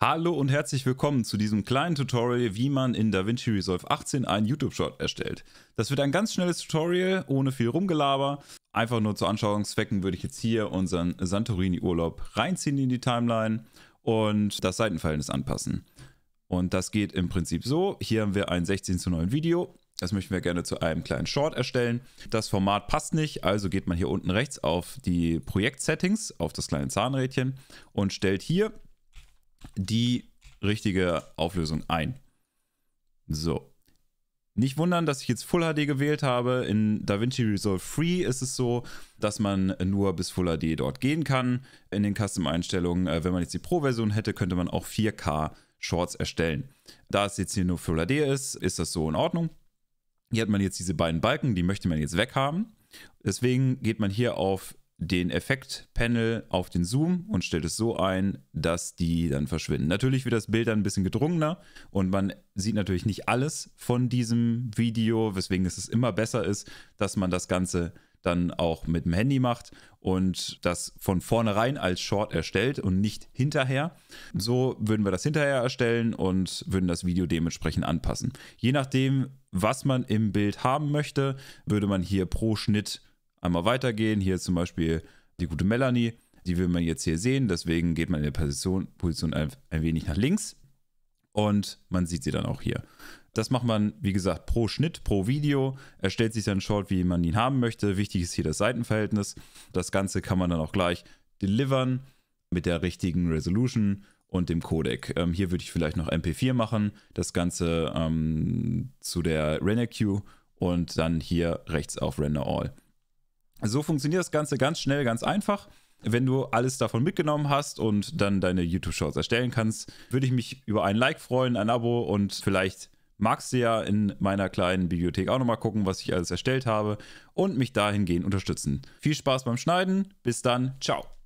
Hallo und herzlich willkommen zu diesem kleinen Tutorial, wie man in DaVinci Resolve 18 einen YouTube-Shot erstellt. Das wird ein ganz schnelles Tutorial, ohne viel Rumgelaber. Einfach nur zu Anschauungszwecken würde ich jetzt hier unseren Santorini-Urlaub reinziehen in die Timeline und das Seitenverhältnis anpassen. Und das geht im Prinzip so. Hier haben wir ein 16 zu 9 Video. Das möchten wir gerne zu einem kleinen Short erstellen. Das Format passt nicht, also geht man hier unten rechts auf die Projekt-Settings, auf das kleine Zahnrädchen und stellt hier die richtige Auflösung ein. So. Nicht wundern, dass ich jetzt Full HD gewählt habe. In DaVinci Resolve Free ist es so, dass man nur bis Full HD dort gehen kann. In den Custom-Einstellungen, äh, wenn man jetzt die Pro-Version hätte, könnte man auch 4K Shorts erstellen. Da es jetzt hier nur Full HD ist, ist das so in Ordnung. Hier hat man jetzt diese beiden Balken, die möchte man jetzt weghaben. Deswegen geht man hier auf den Effektpanel auf den Zoom und stellt es so ein, dass die dann verschwinden. Natürlich wird das Bild dann ein bisschen gedrungener und man sieht natürlich nicht alles von diesem Video, weswegen es immer besser ist, dass man das Ganze dann auch mit dem Handy macht und das von vornherein als Short erstellt und nicht hinterher. So würden wir das hinterher erstellen und würden das Video dementsprechend anpassen. Je nachdem, was man im Bild haben möchte, würde man hier pro Schnitt einmal weitergehen. Hier zum Beispiel die gute Melanie, die will man jetzt hier sehen. Deswegen geht man in der Position, Position ein, ein wenig nach links und man sieht sie dann auch hier. Das macht man, wie gesagt, pro Schnitt, pro Video. Erstellt sich dann Short, wie man ihn haben möchte. Wichtig ist hier das Seitenverhältnis. Das Ganze kann man dann auch gleich delivern mit der richtigen Resolution und dem Codec. Ähm, hier würde ich vielleicht noch MP4 machen, das Ganze ähm, zu der Render Queue und dann hier rechts auf Render All. So funktioniert das Ganze ganz schnell, ganz einfach. Wenn du alles davon mitgenommen hast und dann deine YouTube-Shorts erstellen kannst, würde ich mich über ein Like freuen, ein Abo und vielleicht magst du ja in meiner kleinen Bibliothek auch nochmal gucken, was ich alles erstellt habe und mich dahingehend unterstützen. Viel Spaß beim Schneiden, bis dann, ciao.